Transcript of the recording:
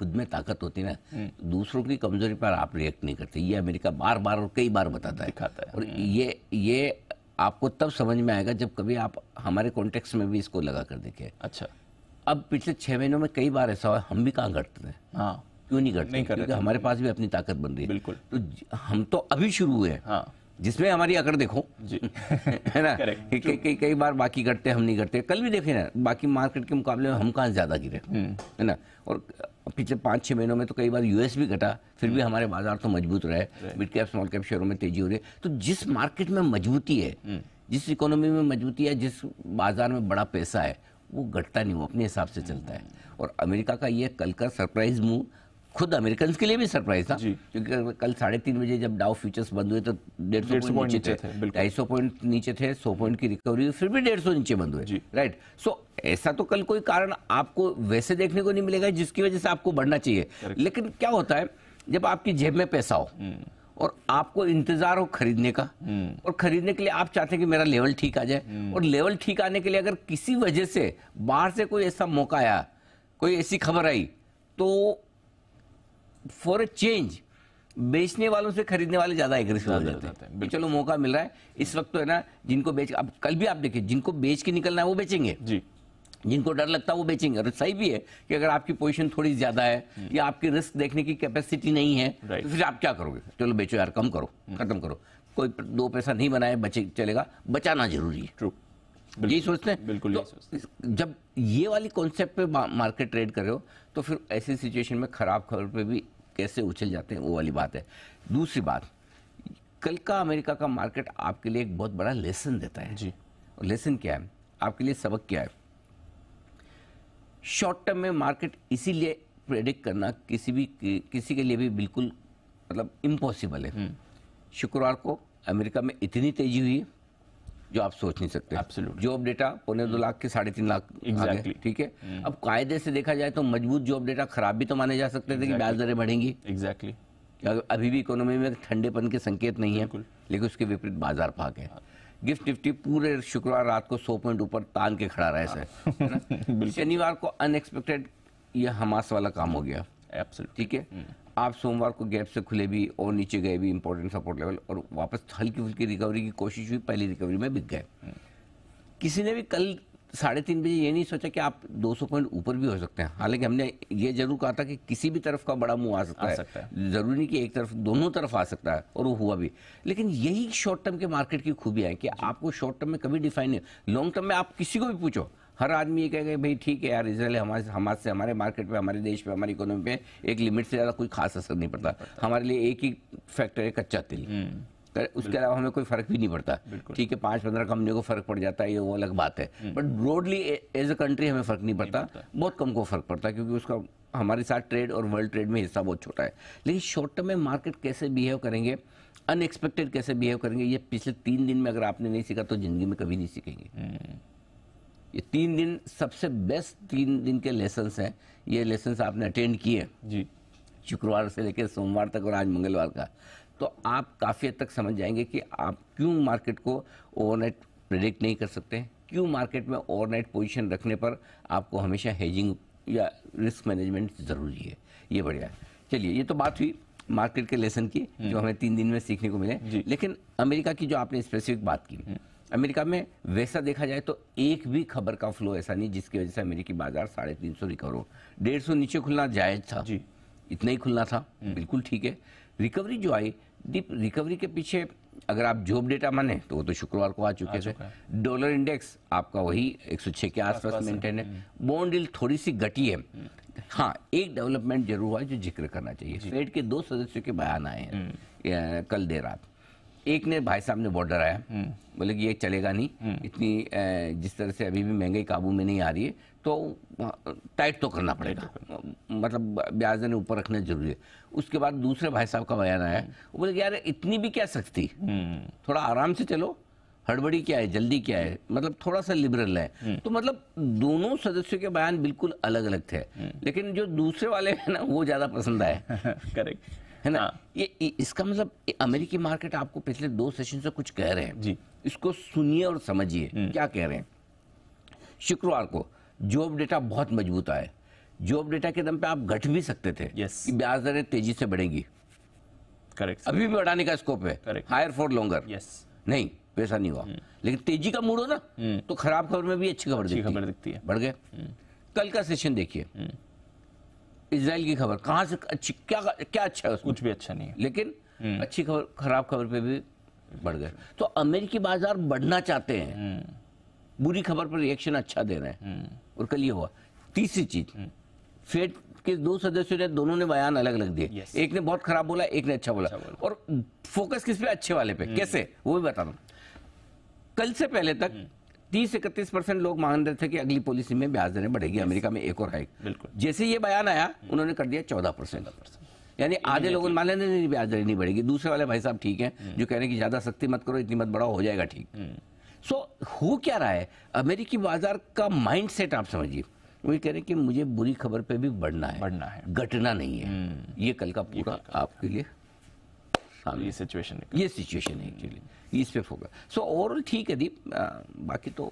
खुद में ताकत होती ना हम्म। दूसरों की कमजोरी पर आप रिएक्ट नहीं करते ये अमेरिका बार बार और कई बार बताता है, है। और हम्म। ये ये आपको तब समझ में आएगा जब कभी आप हमारे कॉन्टेक्स में भी इसको लगा कर देखे अच्छा अब पिछले छह महीनों में कई बार ऐसा हुआ हम भी कहाँ घटते हैं हाँ क्यों नहीं घटते क्योंकि हमारे पास भी अपनी ताकत बन रही है बिल्कुल तो हम तो अभी शुरू हुए हैं हाँ जिसमें हमारी अकड़ देखो है ना कई कई बार बाकी करते हम नहीं करते कल भी देखे ना बाकी मार्केट के मुकाबले में हम कहाँ ज़्यादा गिरे हम्म। है ना और पिछले पांच छह महीनों में तो कई बार यूएस भी घटा फिर भी हम्म। हमारे बाजार तो मजबूत रहे मिड कैप स्मॉल कैप शेयरों में तेजी हो रही है तो जिस मार्केट में मजबूती है हम्म। जिस इकोनॉमी में मजबूती है जिस बाजार में बड़ा पैसा है वो घटता नहीं वो अपने हिसाब से चलता है और अमेरिका का ये कल का सरप्राइज मूव खुद अमेरिकन के लिए भी सरप्राइज था क्योंकि कल साढ़े तीन बजे जब डाउ फ्यूचर्स बंद हुए तो डेढ़ सौ पॉइंट नीचे थे ढाई सौ पॉइंट नीचे थे सौ पॉइंट की रिकवरी हुई फिर भी डेढ़ सौ नीचे बंद हुए राइट सो ऐसा तो कल कोई कारण आपको वैसे देखने को नहीं मिलेगा जिसकी वजह से आपको बढ़ना चाहिए लेकिन क्या होता है जब आपकी जेब में पैसा हो हम्म। और आपको इंतजार हो खरीदने का हम्म। और खरीदने के लिए आप चाहते हैं कि मेरा लेवल ठीक आ जाए हम्म। और लेवल ठीक आने के लिए अगर किसी वजह से बाहर से कोई ऐसा मौका आया कोई ऐसी खबर आई तो फॉर अ चेंज बेचने वालों से खरीदने वाले ज्यादा एग्रेसिव हो जाते हैं चलो मौका मिल रहा है इस वक्त तो है ना जिनको बेच अब कल भी आप देखिए जिनको बेच के निकलना है वो बेचेंगे जी जिनको डर लगता है वो बेचेंगे और सही भी है कि अगर आपकी पोजीशन थोड़ी ज्यादा है या आपकी रिस्क देखने की कैपेसिटी नहीं है तो फिर आप क्या करोगे चलो बेचो यार कम करो हम्म। खत्म करो कोई दो पैसा नहीं बनाए बचे चलेगा बचाना जरूरी है यही सोचते हैं बिल्कुल तो यही जब ये वाली कॉन्सेप्ट पे मार्केट ट्रेड कर रहे हो तो फिर ऐसी सिचुएशन में ख़राब खबर पे भी कैसे उछल जाते हैं वो वाली बात है दूसरी बात कल का अमेरिका का मार्केट आपके लिए एक बहुत बड़ा लेसन देता है जी लेसन क्या है आपके लिए सबक क्या है शॉर्ट टर्म में मार्केट इसीलिए प्रेडिक्ट करना किसी भी किसी के लिए भी बिल्कुल मतलब इम्पॉसिबल है हम्म। शुक्रवार को अमेरिका में इतनी तेज़ी हुई है जो आप सोच नहीं सकते जॉब डेटा पौने दो hmm. लाख के साढ़े तीन लाख exactly. ठीक है hmm. अब कायदे से देखा जाए तो मजबूत जॉब डेटा खराब भी तो माने जा सकते exactly. थे कि ब्याज दरें बढ़ेंगी एग्जैक्टली exactly. अभी भी इकोनॉमी में ठंडेपन के संकेत नहीं है लेकिन उसके विपरीत बाजार भाग है हाँ। गिफ्ट निफ्टी पूरे शुक्रवार रात को सौ पॉइंट ऊपर तान के खड़ा रहा सर हाँ। शनिवार को अनएक्सपेक्टेड यह हमास वाला काम हो गया ठीक है hmm. आप सोमवार को गैप से खुले भी और नीचे गए भी इंपॉर्टेंट सपोर्ट लेवल और वापस हल्की फुल्की रिकवरी की कोशिश हुई पहली रिकवरी में बिक गए हम्म। किसी ने भी कल साढ़े तीन बजे ये नहीं सोचा कि आप 200 पॉइंट ऊपर भी हो सकते हैं हालांकि हमने ये जरूर कहा था कि किसी भी तरफ का बड़ा मुंह आ सकता, आ है। सकता है जरूरी नहीं कि एक तरफ दोनों तरफ आ सकता है और वो हुआ भी लेकिन यही शॉर्ट टर्म के मार्केट की खूबियाँ हैं कि आपको शॉर्ट टर्म में कभी डिफाइन नहीं लॉन्ग टर्म में आप किसी को भी पूछो हर आदमी ये कहेगा भाई ठीक है यार इसराइल हमारे हमारे से हमारे मार्केट पे हमारे देश पे हमारी इकोनॉमी पे एक लिमिट से ज़्यादा कोई खास असर नहीं पड़ता हमारे लिए एक ही फैक्टर है कच्चा तेल हम्म। तो उसके अलावा हमें कोई फर्क भी नहीं पड़ता ठीक है पाँच पंद्रह कंपनियों को फर्क पड़ जाता है ये वो अलग बात है but broadly as a country हमें फर्क नहीं पड़ता बहुत कम को फर्क पड़ता है क्योंकि उसका हमारे साथ ट्रेड और वर्ल्ड ट्रेड में हिस्सा बहुत छोटा है लेकिन शॉर्ट टर्म में मार्केट कैसे बिहेव करेंगे अनएक्सपेक्टेड कैसे बिहेव करेंगे ये पिछले तीन दिन में अगर आपने नहीं सीखा तो ज़िंदगी में कभी नहीं सीखेंगे हम्म। ये तीन दिन सबसे बेस्ट तीन दिन के लेसन्स हैं ये लेसन्स आपने अटेंड किए जी शुक्रवार से लेकर सोमवार तक और आज मंगलवार का तो आप काफ़ी हद तक समझ जाएंगे कि आप क्यों मार्केट को ओवरनाइट प्रिडिक्ट नहीं कर सकते क्यों मार्केट में ओवरनाइट पोजीशन रखने पर आपको हमेशा हेजिंग या रिस्क मैनेजमेंट ज़रूरी है ये बढ़िया है चलिए ये तो बात हुई मार्केट के लेसन की हम्म। जो हमें तीन दिन में सीखने को मिले लेकिन अमेरिका की जो आपने स्पेसिफिक बात की हम्म। अमेरिका में वैसा देखा जाए तो एक भी खबर का फ्लो ऐसा नहीं जिसकी वजह से अमेरिकी बाजार साढ़े तीन सौ रिकवर हो डेढ़ सौ नीचे खुलना जायज था जी इतना ही खुलना था हम्म। बिल्कुल ठीक है रिकवरी जो आई डीप रिकवरी के पीछे अगर आप जॉब डेटा माने तो वो तो शुक्रवार को आ चुके थे डॉलर इंडेक्स आपका वही एक के आसपास मेंटेन है बॉन्ड हम्म। डील थोड़ी सी घटी है हम्म। हाँ एक डेवलपमेंट जरूर हुआ जो जिक्र करना चाहिए फेड के दो सदस्यों के बयान आए हैं कल देर रात एक ने भाई साहब ने बॉर्डर आया हम्म। बोले कि ये चलेगा नहीं हम्म। इतनी जिस तरह से अभी भी महंगाई काबू में नहीं आ रही है तो टाइट तो करना तो पड़ेगा मतलब ब्याज ने ऊपर रखना जरूरी है उसके बाद दूसरे भाई साहब का बयान आया हम्म। वो बोले कि यार इतनी भी क्या सख्ती थोड़ा आराम से चलो हड़बड़ी क्या है जल्दी क्या है मतलब थोड़ा सा लिबरल है तो मतलब दोनों सदस्यों के बयान बिल्कुल अलग अलग थे लेकिन जो दूसरे वाले हैं ना वो ज्यादा पसंद आए करेक्ट है ना हाँ। ये इसका मतलब अमेरिकी मार्केट आपको पिछले दो सेशन से कुछ कह रहे हैं जी इसको सुनिए और समझिए हम्म। क्या कह रहे हैं शुक्रवार को जॉब डेटा बहुत मजबूत आए जॉब डेटा के दम पे आप घट भी सकते थे yes. कि ब्याज दरें तेजी से बढ़ेंगी करेक्ट अभी भी बढ़ाने का स्कोप है हायर फॉर लॉन्गर यस नहीं वैसा नहीं हुआ हम्म। लेकिन तेजी का मूड हो ना हम्म। तो खराब खबर में भी अच्छी खबर दिखती है बढ़ गए कल का सेशन देखिए इसराइल की खबर कहाँ से अच्छी क्या क्या अच्छा है उसमें कुछ भी अच्छा नहीं है लेकिन हम्म। अच्छी खबर खराब खबर पे भी बढ़ गए तो अमेरिकी बाजार बढ़ना चाहते हैं हम्म। बुरी खबर पर रिएक्शन अच्छा दे रहे हैं हम्म। और कल ये हुआ तीसरी चीज फेड के दो सदस्यों ने दोनों ने बयान अलग अलग दिए एक ने बहुत खराब बोला एक ने अच्छा बोला, अच्छा बोला। और फोकस किस पे अच्छे वाले पे कैसे वो भी बता दो कल से पहले तक तीस इकतीस परसेंट लोग मान रहे थे कि अगली पॉलिसी में ब्याज दरें बढ़ेगी अमेरिका में एक और हाइक बिल्कुल जैसे ये बयान आया उन्होंने कर दिया चौदह परसेंट यानी आधे लोगों ने मान लेते ब्याज दरें नहीं बढ़ेगी दूसरे वाले भाई साहब ठीक है hmm. जो कह रहे हैं कि ज्यादा सख्ती मत करो इतनी मत बढ़ाओ हो जाएगा ठीक सो hmm. हो क्या रहा है अमेरिकी बाजार का माइंड सेट आप समझिए वही कह रहे हैं कि मुझे बुरी खबर पे भी बढ़ना है बढ़ना है घटना नहीं है hmm. ये कल का पूरा आपके लिए ये सिचुएशन है ये सिचुएशन है एक्चुअली इस पे फोकस सो ओवरऑल ठीक है दीप बाकी तो